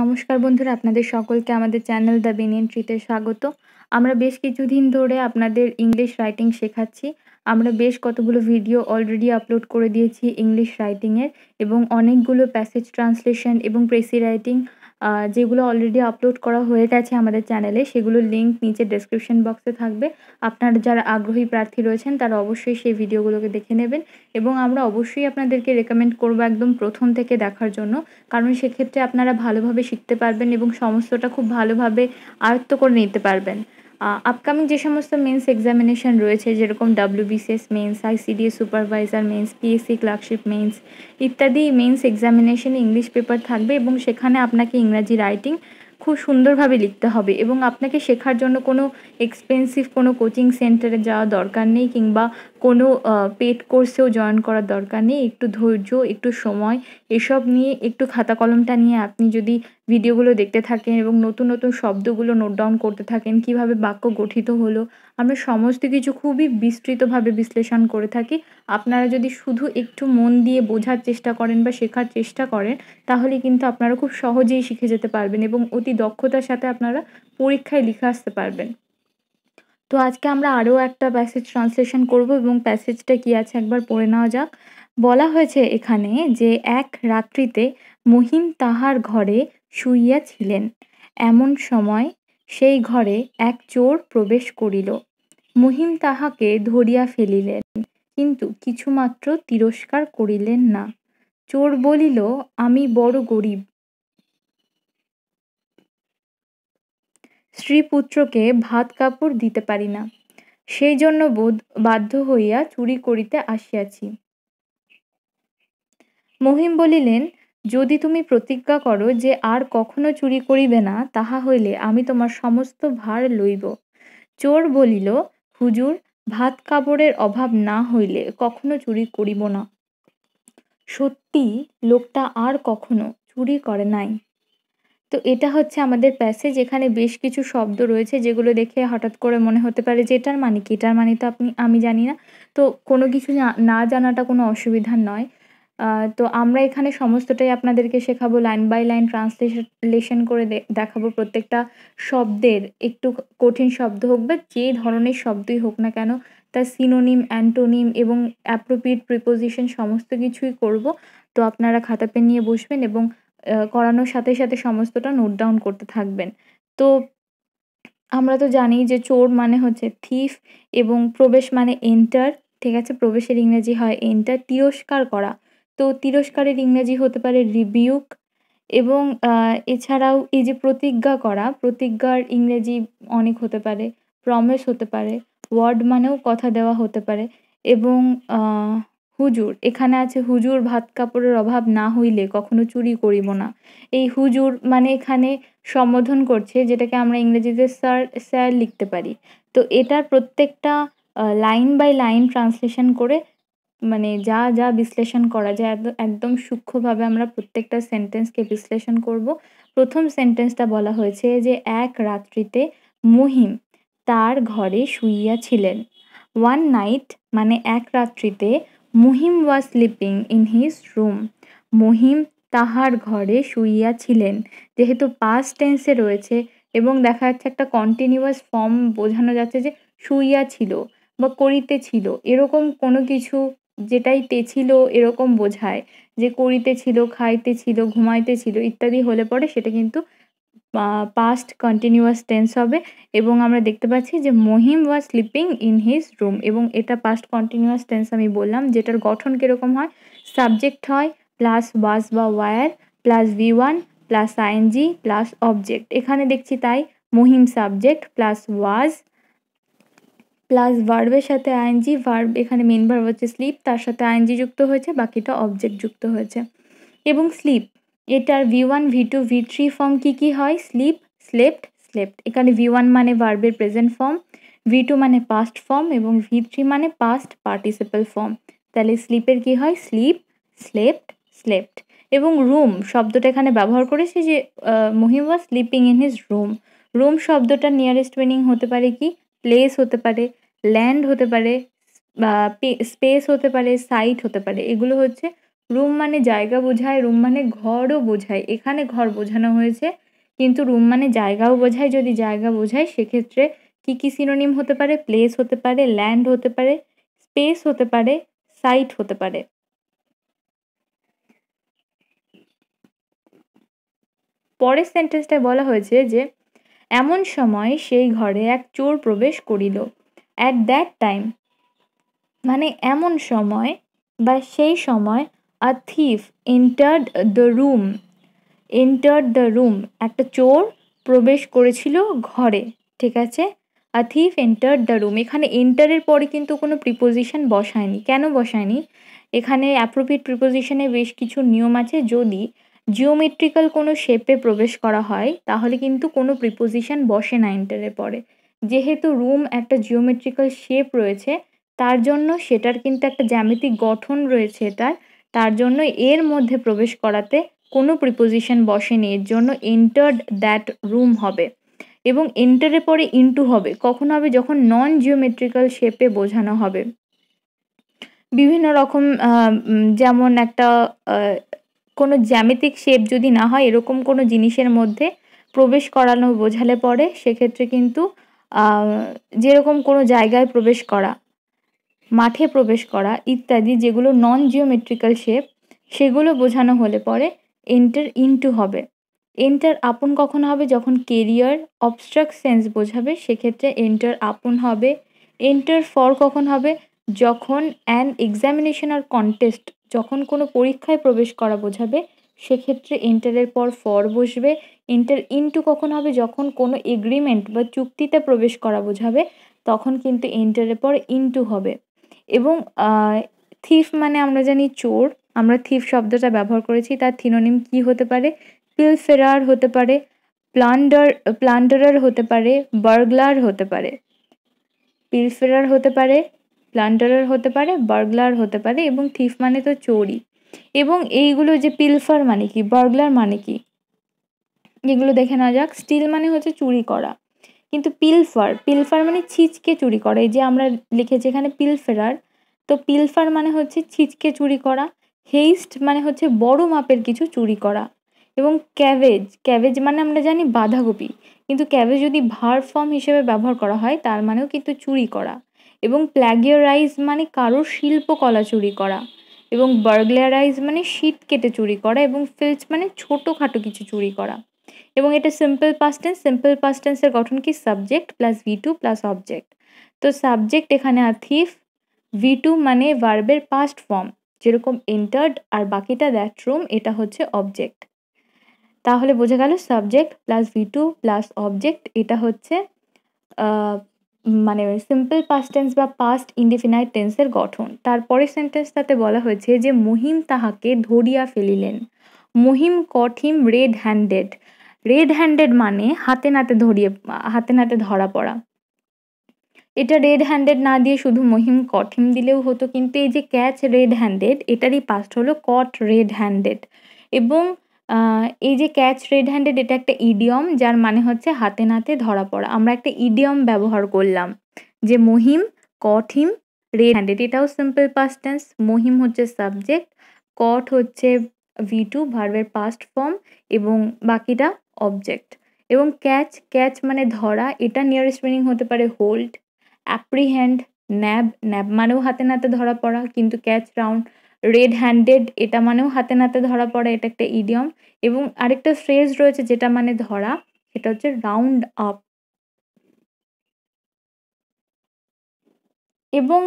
নমস্কার বন্ধুরা আপনাদের সকলকে আমাদের চ্যানেল দ্য বেনিয়ন ট্রিতে স্বাগত আমরা বেশ কিছুদিন ধরে আপনাদের ইংলিশ রাইটিং শেখাচ্ছি আমরা বেশ কতগুলো ভিডিও অলরেডি আপলোড করে দিয়েছি ইংলিশ রাইটিংয়ের এবং অনেকগুলো প্যাসেজ ট্রান্সলেশন এবং প্রেসি রাইটিং যেগুলো অলরেডি আপলোড করা হয়ে গেছে আমাদের চ্যানেলে সেগুলোর লিঙ্ক নিচে ডেসক্রিপশন বক্সে থাকবে আপনার যারা আগ্রহী প্রার্থী রয়েছেন তারা অবশ্যই সেই ভিডিওগুলোকে দেখে নেবেন এবং আমরা অবশ্যই আপনাদেরকে রেকমেন্ড করব একদম প্রথম থেকে দেখার জন্য কারণ সেক্ষেত্রে আপনারা ভালোভাবে শিখতে পারবেন এবং সমস্তটা খুব ভালোভাবে আয়ত্ত করে নিতে পারবেন আপকামিং যে সমস্ত মেন্স এক্সামিনেশান রয়েছে যেরকম WBCS mains ICDS supervisor mains PSC clerkship mains ইত্যাদি মেন্স এক্সামিনেশানে ইংলিশ পেপার থাকবে এবং সেখানে আপনাকে ইংরাজি রাইটিং খুব সুন্দরভাবে লিখতে হবে এবং আপনাকে শেখার জন্য কোনো এক্সপেন্সিভ কোনো কোচিং সেন্টারে যাওয়া দরকার নেই কিংবা কোনো পেড কোর্সেও জয়েন করার দরকার নেই একটু ধৈর্য একটু সময় এসব নিয়ে একটু খাতা কলমটা নিয়ে আপনি যদি ভিডিওগুলো দেখতে থাকেন এবং নতুন নতুন শব্দগুলো নোট ডাউন করতে থাকেন কিভাবে বাক্য গঠিত হলো আমরা সমস্ত কিছু খুবই বিস্তৃতভাবে বিশ্লেষণ করে থাকি আপনারা যদি শুধু একটু মন দিয়ে বোঝার চেষ্টা করেন বা শেখার চেষ্টা করেন তাহলে কিন্তু আপনারা খুব সহজেই শিখে যেতে পারবেন এবং অতি দক্ষতার সাথে আপনারা পরীক্ষায় লিখে আসতে পারবেন তো আজকে আমরা আরও একটা প্যাসেজ ট্রান্সলেশন করব এবং প্যাসেজটা কি আছে একবার পড়ে নেওয়া যাক বলা হয়েছে এখানে যে এক রাত্রিতে মহিম তাহার ঘরে শুইয়া ছিলেন এমন সময় সেই ঘরে এক চোর প্রবেশ করিল মহিম তাহাকে ধরিয়া ফেলিলেন কিন্তু কিছুমাত্র তিরস্কার করিলেন না চোর বলিল আমি বড় গরিব স্ত্রীপুত্রকে ভাত কাপড় দিতে পারি না সেই জন্য বোধ বাধ্য হইয়া চুরি করিতে আসিয়াছি মহিম বলিলেন যদি তুমি প্রতিজ্ঞা করো যে আর কখনো চুরি করিবে না তাহা হইলে আমি তোমার সমস্ত ভার লইব চোর বলিল হুজুর ভাত কাপড়ের অভাব না হইলে কখনো চুরি করিব না সত্যি লোকটা আর কখনো চুরি করে নাই তো এটা হচ্ছে আমাদের প্যাসেজ এখানে বেশ কিছু শব্দ রয়েছে যেগুলো দেখে হঠাৎ করে মনে হতে পারে যে এটার মানে কি এটার মানে তো আপনি আমি জানি না তো কোনো কিছু না জানাটা কোনো অসুবিধার নয় তো আমরা এখানে সমস্তটাই আপনাদেরকে শেখাবো লাইন বাই লাইন ট্রান্সলেশন করে দেখাবো প্রত্যেকটা শব্দের একটু কঠিন শব্দ হোক বা যে ধরনের শব্দই হোক না কেন তার সিনোনিম অ্যান্টোনিম এবং অ্যাপ্রোপ্রিয়েট প্রিপোজিশন সমস্ত কিছুই করব তো আপনারা খাতা পেন নিয়ে বসবেন এবং করানোর সাথে সাথে সমস্তটা নোট ডাউন করতে থাকবেন তো আমরা তো জানি যে চোর মানে হচ্ছে থিফ এবং প্রবেশ মানে এন্টার ঠিক আছে প্রবেশের ইংরেজি হয় এন্টার তিরস্কার করা তো তিরস্কারের ইংরেজি হতে পারে রিবিউক এবং এছাড়াও এই যে প্রতিজ্ঞা করা প্রতিজ্ঞার ইংরেজি অনেক হতে পারে প্রমেস হতে পারে ওয়ার্ড মানেও কথা দেওয়া হতে পারে এবং হুজুর এখানে আছে হুজুর ভাত কাপড়ের অভাব না হইলে কখনো চুরি করিব না এই হুজুর মানে এখানে সম্বোধন করছে যেটাকে আমরা ইংরেজিতে স্যার স্যার লিখতে পারি তো এটার প্রত্যেকটা লাইন বাই লাইন ট্রান্সলেশন করে মানে যা যা বিশ্লেষণ করা যায় একদম সূক্ষ্মভাবে আমরা প্রত্যেকটা সেন্টেন্সকে বিশ্লেষণ করব প্রথম সেন্টেন্সটা বলা হয়েছে যে এক রাত্রিতে মহিম তার ঘরে শুইয়া ছিলেন ওয়ান নাইট মানে এক রাত্রিতে Mahim was sleeping in his room Mahim তাহার ঘরে শুইয়া ছিলেন যেহেতু পাস টেন্সে রয়েছে এবং দেখা যাচ্ছে একটা কন্টিনিউয়াস ফর্ম বোঝানো যাচ্ছে যে শুইয়া ছিল বা করিতে ছিল এরকম কোনো কিছু যেটাই ছিল এরকম বোঝায় যে করিতে ছিল খাইতে ছিল ঘুমাইতে ছিল ইত্যাদি হলে পরে সেটা কিন্তু পাস্ট কন্টিনিউয়াস টেন্স হবে এবং আমরা দেখতে পাচ্ছি যে Mahim was sleeping in his room এবং এটা পাস্ট কন্টিনিউয়াস টেন্স আমি বললাম যেটার গঠন কীরকম হয় সাবজেক্ট হয় প্লাস ওয়াজ বা were plus V one plus ING plus object এখানে দেখছি তাই Mahim subject plus was plus ভার্বের সাথে আইএনজি ভার্ব এখানে মেন ভার্ব হচ্ছে স্লিপ তার সাথে আইএনজি যুক্ত হয়েছে বাকিটা অবজেক্ট যুক্ত হয়েছে এবং স্লিপ এটার V one V two V three form কী কী হয় স্লিপ স্লেপ্ট স্লেপ্ট এখানে ভি ওয়ান মানে ভার্বের প্রেজেন্ট ফর্ম ভি টু মানে পাস্ট ফর্ম এবং ভি থ্রি মানে পাস্ট পার্টিসিপাল ফর্ম তাহলে স্লিপের কী হয় স্লিপ স্লেপ্ট স্লেপ্ট এবং রুম শব্দটা এখানে ব্যবহার করেছে যে Mahim was sleeping in his room room শব্দটা নিয়ারেস্ট মিনিং হতে পারে কি প্লেস হতে পারে ল্যান্ড হতে পারে বা স্পেস হতে পারে সাইট হতে পারে এগুলো হচ্ছে রুম মানে জায়গা বোঝায় রুম মানে ঘরও বোঝায় এখানে ঘর বোঝানো হয়েছে কিন্তু রুম মানে জায়গাও বোঝায় যদি জায়গা বোঝায় সেক্ষেত্রে কী কী সিনোনিম হতে পারে প্লেস হতে পারে ল্যান্ড হতে পারে স্পেস হতে পারে সাইট হতে পারে পরের সেন্টেন্সটায় বলা হয়েছে যে এমন সময় সেই ঘরে এক চোর প্রবেশ করিল অ্যাট দ্যাট টাইম মানে এমন সময় বা সেই সময় a thief entered the room entered the room একটা চোর প্রবেশ করেছিল ঘরে ঠিক আছে a thief enter the room এখানে এন্টারের পরে কিন্তু কোনো প্রিপোজিশন বসায়নি কেন বসায়নি এখানে অ্যাপ্রোপ্রিয়েট প্রিপোজিশনে বেশ কিছু নিয়ম আছে যদি জিওমেট্রিক্যাল কোনো শেপে প্রবেশ করা হয় তাহলে কিন্তু কোনো প্রিপোজিশন বসে না এন্টারের পরে যেহেতু রুম একটা জিওমেট্রিক্যাল শেপ রয়েছে তার জন্য সেটার কিন্তু একটা জ্যামিতিক গঠন রয়েছে তার তার জন্য এর মধ্যে প্রবেশ করাতে কোনো প্রিপোজিশন বসেনি এর জন্য এন্টার্ড দ্যাট রুম হবে এবং এন্টারের পরে ইনটু হবে কখন হবে যখন নন জিওমেট্রিক্যাল শেপে বোঝানো হবে বিভিন্ন রকম যেমন একটা কোনো জ্যামিতিক শেপ যদি না হয় এরকম কোনো জিনিসের মধ্যে প্রবেশ করানো বোঝালে পরে সেক্ষেত্রে কিন্তু যেরকম কোনো জায়গায় প্রবেশ করা মাঠে প্রবেশ করা ইত্যাদি যেগুলো নন জিওমেট্রিক্যাল শেপ সেগুলো বোঝানো হলে পরে এন্টার ইনটু হবে এন্টার আপন কখন হবে যখন কেরিয়ার অবস্ট্রাক্ট সেন্স বোঝাবে সেক্ষেত্রে এন্টার আপন হবে এন্টার ফর কখন হবে যখন অ্যান এক্সামিনেশন আর কন্টেস্ট যখন কোনো পরীক্ষায় প্রবেশ করা বোঝাবে সেক্ষেত্রে এন্টারের পর ফর বসবে এন্টার ইনটু কখন হবে যখন কোনো এগ্রিমেন্ট বা চুক্তিতে প্রবেশ করা বোঝাবে তখন কিন্তু এন্টারের পর ইনটু হবে এবং থিফ মানে আমরা জানি চোর আমরা থিফ শব্দটা ব্যবহার করেছি তার থিনোনিম কি হতে পারে পিলফেরার হতে পারে প্লান্ডার প্লান্ডারার হতে পারে বার্গলার হতে পারে পিলফেরার হতে পারে প্লান্ডারার হতে পারে বার্গলার হতে পারে এবং থিফ মানে তো চোরই এবং এইগুলো যে পিলফার মানে কি বার্গলার মানে কি এগুলো দেখে না যাক স্টিল মানে হচ্ছে চুরি করা কিন্তু পিলফার পিলফার মানে ছিচকে চুরি করে এই যে আমরা লিখেছি এখানে পিলফেরার তো পিলফার মানে হচ্ছে ছিচকে চুরি করা হেইস্ট মানে হচ্ছে বড় মাপের কিছু চুরি করা এবং ক্যাবেজ ক্যাবেজ মানে আমরা জানি বাঁধাকপি কিন্তু ক্যাবেজ যদি ভার ফর্ম হিসেবে ব্যবহার করা হয় তার মানেও কিন্তু চুরি করা এবং প্ল্যাগিয়ারাইজ মানে কারোর শিল্পকলা চুরি করা এবং বার্গলারাইজ মানে শীত কেটে চুরি করা এবং ফিল্চ মানে ছোটোখাটো কিছু চুরি করা এবং এটা সিম্পল পাস্টেন্স সিম্পল পাস্টেন্সের গঠন কি subject plus V two plus object তো সাবজেক্ট এখানে আথিফ ভি টু মানে ভার্বের পাস্ট ফর্ম যেরকম এন্টার্ড আর বাকিটা দ্যাট রুম এটা হচ্ছে অবজেক্ট তাহলে বোঝা গেল subject plus V two plus object এটা হচ্ছে মানে সিম্পল পাস্ট টেন্স বা পাস্ট ইনডিফিনাইট টেন্সের গঠন তারপরে সেন্টেন্সটাতে বলা হয়েছে যে মহিম তাহাকে ধরিয়া ফেলিলেন Mahim caught him red handed red handed মানে হাতে নাতে ধরিয়ে হাতে নাতে ধরা পড়া এটা রেড হ্যান্ডেড না দিয়ে শুধু মহিম কঠিম দিলেও হতো কিন্তু এই যে ক্যাচ রেড হ্যান্ডেড এটারই পাস্ট হলো কট রেড হ্যান্ডেড এবং এই যে ক্যাচ রেড হ্যান্ডেড এটা একটা ইডিয়ম যার মানে হচ্ছে হাতে নাতে ধরা পড়া আমরা একটা ইডিয়ম ব্যবহার করলাম যে Mahim caught him red handed এটাও সিম্পল পাস্ট টেন্স মহিম হচ্ছে সাবজেক্ট কট হচ্ছে ভি টু ভার্বের পাস্ট ফর্ম এবং বাকিটা অবজেক্ট এবং ক্যাচ ক্যাচ মানে ধরা এটা নিয়ারেস্ট মিনিং হতে পারে হোল্ড অ্যাপ্রিহ্যান্ড ন্যাব ন্যাব মানেও হাতে নাতে ধরা পড়া কিন্তু ক্যাচ রাউন্ড রেড হ্যান্ডেড এটা মানেও হাতে নাতে ধরা পড়া এটা একটা ইডিয়ম এবং আরেকটা ফ্রেজ রয়েছে যেটা মানে ধরা সেটা হচ্ছে রাউন্ড আপ এবং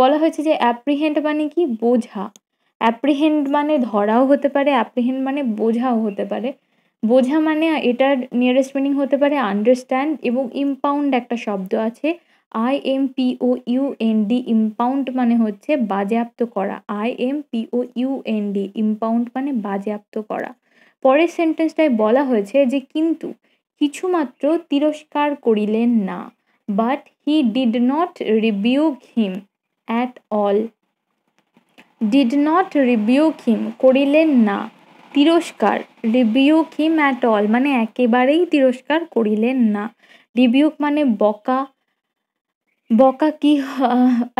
বলা হয়েছে যে অ্যাপ্রিহেন্ড মানে কি বোঝা অ্যাপ্রিহেন্ড মানে ধরাও হতে পারে অ্যাপ্রিহেন্ড মানে বোঝাও হতে পারে বোঝা মানে এটার নিয়ারেস্ট মিনিং হতে পারে আন্ডারস্ট্যান্ড এবং ইম্পাউন্ড একটা শব্দ আছে I M P O U N D impound মানে হচ্ছে বাজেয়াপ্ত করা I M P O U N D impound মানে বাজেয়াপ্ত করা পরের সেন্টেন্সটায় বলা হয়েছে যে কিন্তু কিছুমাত্র তিরস্কার করিলেন না but he did not rebuke him at all did not rebuke him করিলেন না তিরস্কার রিবিউক হিম অ্যাট অল মানে একেবারেই তিরস্কার করিলেন না রিবিউক মানে বকা বকা কি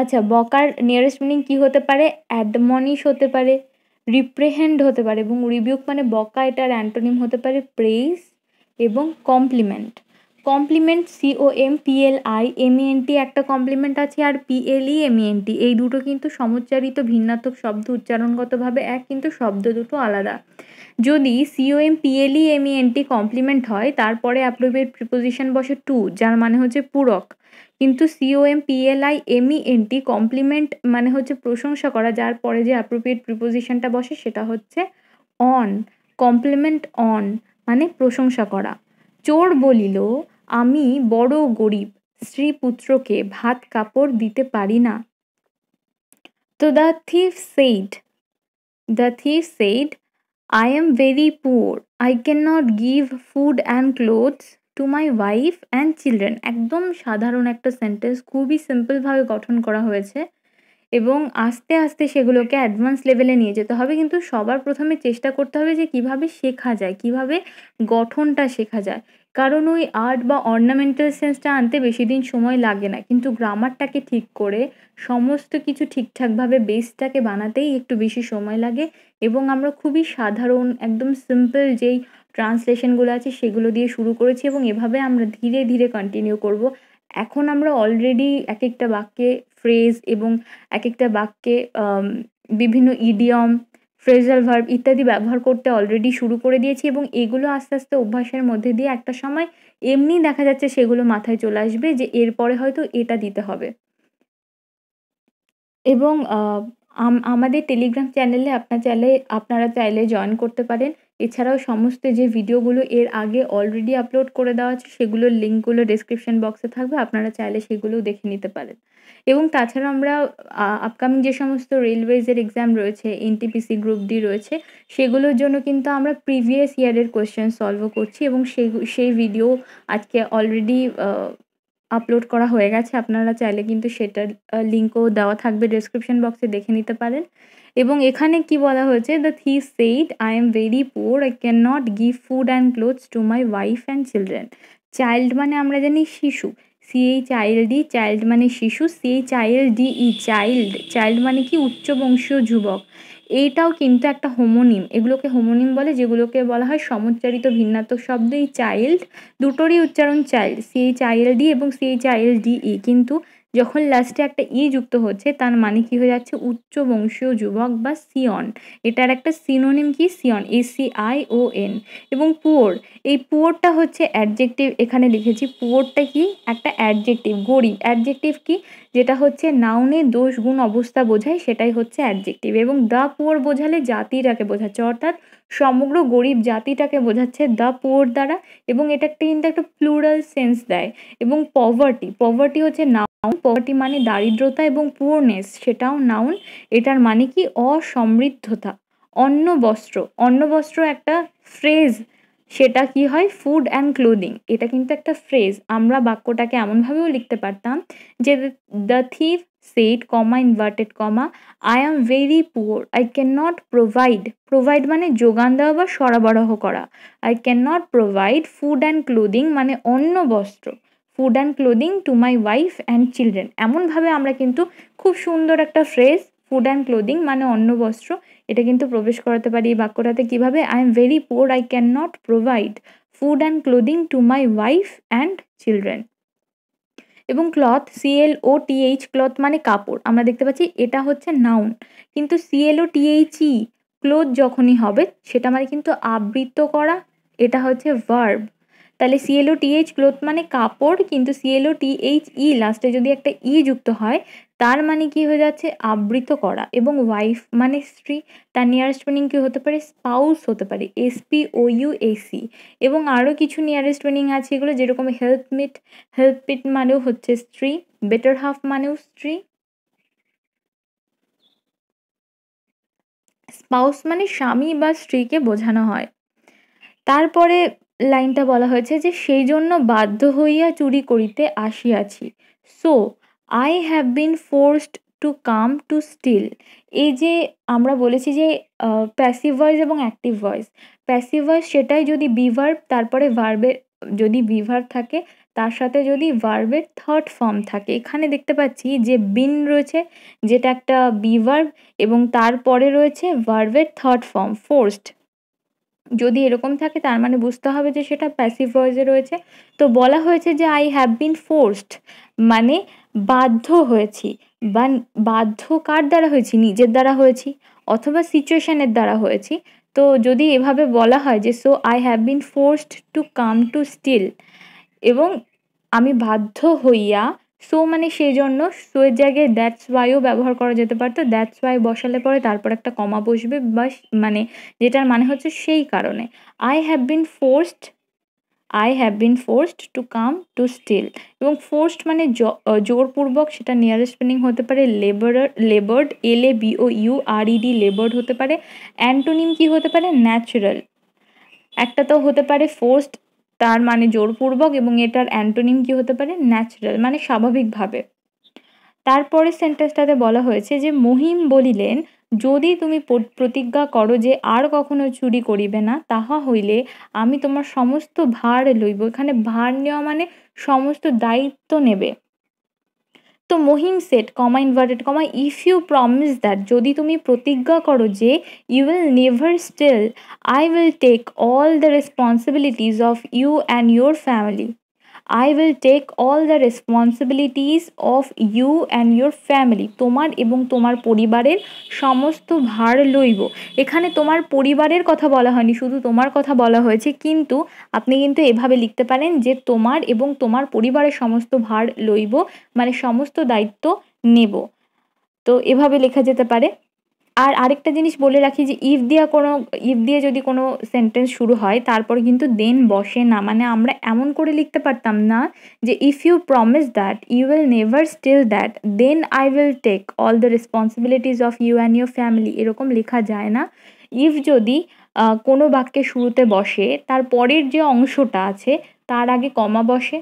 আচ্ছা বকার নিয়ারেস্ট মিনিং কী হতে পারে অ্যাডমনিশ হতে পারে রিপ্রেহেন্ড হতে পারে এবং রিবিউক মানে বকা এটার অ্যান্টোনিম হতে পারে প্রেইস এবং compliment compliment COM PLI MNT একটা কমপ্লিমেন্ট আছে আর পিএলই এমএনটি e, e এই দুটো কিন্তু সমুচ্চারিত ভিন্নাত্মক শব্দ উচ্চারণগতভাবে এক কিন্তু শব্দ দুটো আলাদা যদি সিওএম পিএলই এমএনটি কমপ্লিমেন্ট হয় তারপরে অ্যাপ্রোপ্রিয়েট প্রিপোজিশন বসে টু যার মানে হচ্ছে পূরক কিন্তু সিওএম পিএলআই এমইএনটি কমপ্লিমেন্ট মানে হচ্ছে প্রশংসা করা যার পরে যে অ্যাপ্রোপ্রিয়েট প্রিপোজিশনটা বসে সেটা হচ্ছে অন কমপ্লিমেন্ট অন মানে প্রশংসা করা চোর বলিল আমি বড় গরিব স্ত্রী পুত্রকে ভাত কাপড় দিতে পারি না তো the thief said the thief said I am very very I can not give food and clothes to my wife and children একদম সাধারণ একটা সেন্টেন্স খুবই সিম্পলভাবে গঠন করা হয়েছে এবং আস্তে আস্তে সেগুলোকে অ্যাডভান্স লেভেলে নিয়ে যেতে হবে কিন্তু সবার প্রথমে চেষ্টা করতে হবে যে কিভাবে শেখা যায় কিভাবে গঠনটা শেখা যায় কারণ ওই আর্ট বা অর্নামেন্টাল সেন্সটা আনতে বেশি দিন সময় লাগে না কিন্তু গ্রামারটাকে ঠিক করে সমস্ত কিছু ঠিকঠাকভাবে বেসটাকে বানাতেই একটু বেশি সময় লাগে এবং আমরা খুবই সাধারণ একদম সিম্পল যেই ট্রান্সলেশনগুলো আছে সেগুলো দিয়ে শুরু করেছি এবং এভাবে আমরা ধীরে ধীরে কন্টিনিউ করব এখন আমরা অলরেডি এক একটা বাক্যে ফ্রেজ এবং এক একটা বাক্যে বিভিন্ন ইডিয়ম ফ্রেজাল ভার্ব ইত্যাদি ব্যবহার করতে অলরেডি শুরু করে দিয়েছি এবং এগুলো আস্তে আস্তে অভ্যাসের মধ্যে দিয়ে একটা সময় এমনি দেখা যাচ্ছে সেগুলো মাথায় চলে আসবে যে এরপরে হয়তো এটা দিতে হবে এবং আমাদের টেলিগ্রাম চ্যানেলে আপনার চাইলে আপনারা চাইলে জয়েন করতে পারেন এছাড়াও সমস্ত যে ভিডিওগুলো এর আগে অলরেডি আপলোড করে দেওয়া আছে সেগুলোর লিঙ্কগুলো ডিসক্রিপশন বক্সে থাকবে আপনারা চাইলে সেগুলোও দেখে নিতে পারেন এবং তাছাড়া আমরা আপকামিং যে সমস্ত রেলওয়েজের এক্সাম রয়েছে এনটিপিসি গ্রুপ ডি রয়েছে সেগুলোর জন্য কিন্তু আমরা প্রিভিয়াস ইয়ারের কোয়েশ্চেন সলভও করছি এবং সেই সেই ভিডিও আজকে অলরেডি আপলোড করা হয়ে গেছে আপনারা চাইলে কিন্তু সেটার লিঙ্কও দেওয়া থাকবে ডিসক্রিপশন বক্সে দেখে নিতে পারেন এবং এখানে কি বলা হয়েছে the thief said I am very poor I can not give food and clothes to my wife and children child মানে আমরা জানি শিশু সি এই চাইল্ড চাইল্ড মানে শিশু সি এই চাইল্ড ই চাইল্ড চাইল্ড মানে কি উচ্চ বংশীয় যুবক এইটাও কিন্তু একটা হোমোনিম এগুলোকে হোমোনিম বলে যেগুলোকে বলা হয় সমুচ্চারিত ভিন্নাত্মক শব্দ এই চাইল্ড দুটোরই উচ্চারণ চাইল্ড সি এই চাইল্ড ই এবং এই চাইল্ড ই কিন্তু যখন লাস্টে একটা ই e যুক্ত হচ্ছে তার মানে কী হয়ে যাচ্ছে উচ্চ বংশীয় যুবক বা সিয়ন এটার একটা সিনোনিম কি সিয়ন A C I O N এবং পুয়োর এই পুয়োরটা হচ্ছে অ্যাডজেক্টিভ এখানে লিখেছি পুয়োরটা কি একটা অ্যাডজেক্টিভ গরিব অ্যাডজেক্টিভ কি যেটা হচ্ছে নাউনে দোষ গুণ অবস্থা বোঝায় সেটাই হচ্ছে অ্যাডজেক্টিভ এবং দ্য পুয়োর বোঝালে জাতিটাকে বোঝাচ্ছে অর্থাৎ সমগ্র গরিব জাতিটাকে বোঝাচ্ছে দ্য পুয়োর দ্বারা এবং এটা একটা কিন্তু একটা প্লুরাল সেন্স দেয় এবং পভার্টি পভার্টি হচ্ছে না নাউন পভার্টি মানে দারিদ্রতা এবং পুওরনেস সেটাও নাউন এটার মানে কি অসমৃদ্ধতা অন্ন বস্ত্র অন্ন বস্ত্র একটা ফ্রেজ সেটা কি হয় ফুড অ্যান্ড ক্লোদিং এটা কিন্তু একটা ফ্রেজ আমরা বাক্যটাকে এমনভাবেও লিখতে পারতাম যে the thief said comma inverted comma I am very poor I can not provide provide মানে যোগান দেওয়া বা সরবরাহ করা I can not provide food and clothing মানে অন্ন বস্ত্র food and clothing to my wife and children এমনভাবে আমরা কিন্তু খুব সুন্দর একটা ফ্রেজ ফুড অ্যান্ড ক্লোদিং মানে অন্ন বস্ত্র এটা কিন্তু প্রবেশ করাতে পারি বাক্যটাতে কীভাবে I am very poor I can not provide food and clothing to my wife and children এবং cloth CL O TH cloth মানে কাপড় আমরা দেখতে পাচ্ছি এটা হচ্ছে নাউন কিন্তু সিএলও টিএইচই ক্লোথ যখনই হবে সেটা মানে কিন্তু আবৃত করা এটা হচ্ছে ভার্ব তাহলে সিএলও টিএইচ ক্লোথ মানে কাপড় কিন্তু সিএলও টিএইচ ই লাস্টে যদি একটা ই e যুক্ত হয় তার মানে কি হয়ে যাচ্ছে আবৃত করা এবং ওয়াইফ মানে স্ত্রী তার নিয়ারেস্ট মিনিং কী হতে পারে স্পাউস হতে পারে এসপি ও ইউ এসি এবং আরও কিছু নিয়ারেস্ট মিনিং আছে এগুলো যেরকম হেল্প মিট হেল্প মানেও হচ্ছে স্ত্রী বেটার হাফ মানেও স্ত্রী স্পাউস মানে স্বামী বা স্ত্রীকে বোঝানো হয় তারপরে লাইনটা বলা হয়েছে যে সেই জন্য বাধ্য হইয়া চুরি করিতে আসিয়াছি so I have been forced to come to steal এই যে আমরা বলেছি যে প্যাসিভ ভয়েস এবং অ্যাক্টিভ ভয়েস প্যাসিভ ভয়েস সেটাই যদি বিভার্ব তারপরে ভার্বের যদি বিভার থাকে তার সাথে যদি ভার্বের থার্ড ফর্ম থাকে এখানে দেখতে পাচ্ছি যে বিন রয়েছে যেটা একটা বিভার্ব এবং তারপরে রয়েছে ভার্বের থার্ড ফর্ম ফোর্সড যদি এরকম থাকে তার মানে বুঝতে হবে যে সেটা প্যাসিভ ভয়েসে রয়েছে তো বলা হয়েছে যে আই হ্যাভ বিন ফোর্সড মানে বাধ্য হয়েছি বা বাধ্য কার দ্বারা হয়েছি নিজের দ্বারা হয়েছি অথবা সিচুয়েশানের দ্বারা হয়েছি তো যদি এভাবে বলা হয় যে so I have been forced to come to steal এবং আমি বাধ্য হইয়া সো মানে সেই জন্য সোয়ের জায়গায় দ্যাটস ওয়াইও ব্যবহার করা যেতে পারতো দ্যাটস ওয়াই বসালে পরে তারপর একটা কমা বসবে বা মানে যেটার মানে হচ্ছে সেই কারণে I have been forced I have been forced to come to steal এবং ফোর্সড মানে জোরপূর্বক সেটা নিয়ারেস্ট স্পেলিং হতে পারে labour laboured L A BO U R ED laboured হতে পারে অ্যান্টোনিম কি হতে পারে ন্যাচারাল একটা তো হতে পারে ফোর্সড তার মানে জোরপূর্বক এবং এটার অ্যান্টোনিম কি হতে পারে ন্যাচারাল মানে স্বাভাবিকভাবে তারপরে সেন্টেন্সটাতে বলা হয়েছে যে মহিম বলিলেন যদি তুমি প্রতিজ্ঞা করো যে আর কখনো চুরি করিবে না তাহা হইলে আমি তোমার সমস্ত ভার লইব এখানে ভার নেওয়া মানে সমস্ত দায়িত্ব নেবে তো Mahim said comma inverted comma if you promise that যদি তুমি প্রতিজ্ঞা করো যে you will never steal I will take all the responsibilities of you and your family I will take all the responsibilities of you and your family তোমার এবং তোমার পরিবারের সমস্ত ভার লইব এখানে তোমার পরিবারের কথা বলা হয়নি শুধু তোমার কথা বলা হয়েছে কিন্তু আপনি কিন্তু এভাবে লিখতে পারেন যে তোমার এবং তোমার পরিবারের সমস্ত ভার লইব মানে সমস্ত দায়িত্ব নেব তো এভাবে লেখা যেতে পারে আর আরেকটা জিনিস বলে রাখি যে ইফ দিয়া কোনো ইফ দিয়ে যদি কোনো সেন্টেন্স শুরু হয় তারপর কিন্তু দেন বসে না মানে আমরা এমন করে লিখতে পারতাম না যে if you promise that you will never steal that then I will take all the responsibilities of you and your family এরকম লেখা যায় না ইফ যদি কোনো বাক্যে শুরুতে বসে তার পরের যে অংশটা আছে তার আগে কমা বসে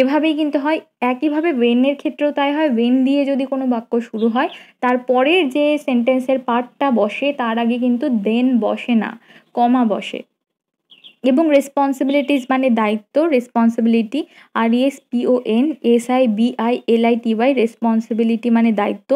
এভাবেই কিন্তু হয় একইভাবে ওয়েনের ক্ষেত্রেও তাই হয় ওয়েন দিয়ে যদি কোনো বাক্য শুরু হয় তারপরের যে সেন্টেন্সের পার্টটা বসে তার আগে কিন্তু দেন বসে না কমা বসে এবং রেসপন্সিবিলিটিস মানে দায়িত্ব responsibility R E S P O N S I B I L I T Y responsibility মানে দায়িত্ব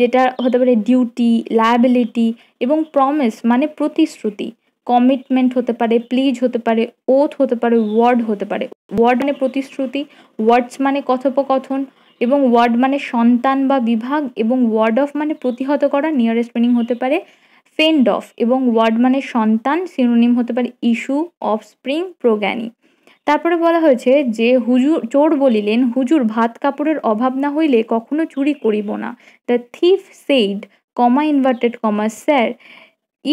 যেটা হতে পারে ডিউটি লায়াবিলিটি এবং প্রমিস মানে প্রতিশ্রুতি কমিটমেন্ট হতে পারে প্লিজ হতে পারে ওথ হতে পারে ওয়ার্ড হতে পারে ওয়ার্ড মানে প্রতিশ্রুতি ওয়ার্ডস মানে কথোপকথন এবং ওয়ার্ড মানে সন্তান বা বিভাগ এবং ওয়ার্ড অফ মানে প্রতিহত করা নিয়ারেস্ট মিনিং হতে পারে ফেন্ড অফ এবং ওয়ার্ড মানে সন্তান সিনোনিম হতে পারে ইস্যু অফ স্প্রিং প্রোগ্যানি তারপরে বলা হয়েছে যে হুজুর চোর বলিলেন হুজুর ভাত কাপড়ের অভাব না হইলে কখনো চুরি করিব না the thief said comma inverted comma sir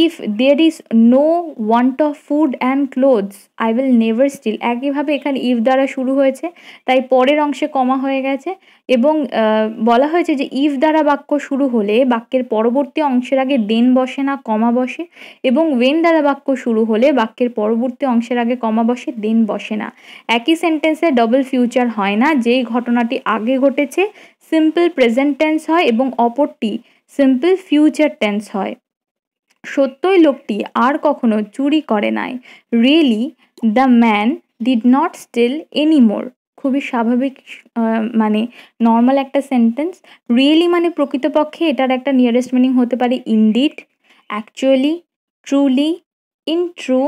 if there is no want of food and clothes I will never steal একইভাবে এখানে ইফ দ্বারা শুরু হয়েছে তাই পরের অংশে কমা হয়ে গেছে এবং বলা হয়েছে যে ইফ দ্বারা বাক্য শুরু হলে বাক্যের পরবর্তী অংশের আগে দেন বসে না কমা বসে এবং ওয়েন দ্বারা বাক্য শুরু হলে বাক্যের পরবর্তী অংশের আগে কমা বসে দেন বসে না একই সেন্টেন্সে ডবল ফিউচার হয় না যেই ঘটনাটি আগে ঘটেছে সিম্পল প্রেজেন্ট টেন্স হয় এবং অপরটি সিম্পল ফিউচার টেন্স হয় সত্যই লোকটি আর কখনো চুরি করে নাই really the man did not steal any more খুবই স্বাভাবিক মানে নর্মাল একটা সেন্টেন্স রিয়েলি মানে প্রকৃতপক্ষে এটার একটা নিয়ারেস্ট মিনিং হতে পারে indeed actually truly in true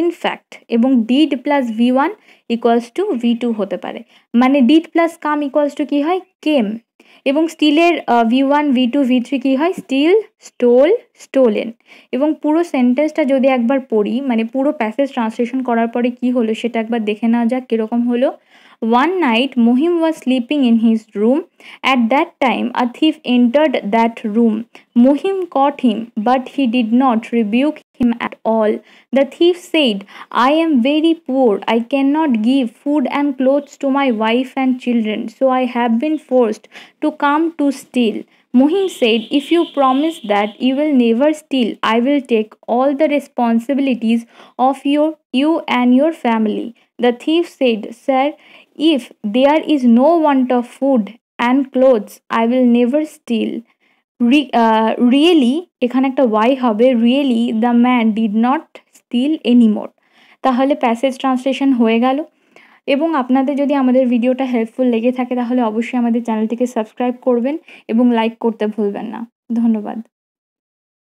in fact এবং did plus V one equals to V two হতে পারে মানে did plus come equals to কী হয় কেম এবং স্টিলের V one V two V three কী হয় স্টিল স্টোল স্টোলেন এবং পুরো সেন্টেন্সটা যদি একবার পড়ি মানে পুরো প্যাসেজ ট্রান্সলেশন করার পরে কী হলো সেটা একবার দেখে নেওয়া যাক কীরকম হলো One night, Muhim was sleeping in his room. At that time, a thief entered that room. Muhim caught him, but he did not rebuke him at all. The thief said, I am very poor. I cannot give food and clothes to my wife and children, so I have been forced to come to steal. Muhim said, If you promise that you will never steal, I will take all the responsibilities of your, you and your family. The thief said, Sir, If there is no want of food and clothes, I will never steal. Re, uh, really এখানে একটা Y হবে really the man did not steal মোট তাহলে passage translation হয়ে গেল এবং আপনাদের যদি আমাদের ভিডিওটা হেল্পফুল লেগে থাকে তাহলে অবশ্যই আমাদের চ্যানেলটিকে সাবস্ক্রাইব করবেন এবং লাইক করতে ভুলবেন না ধন্যবাদ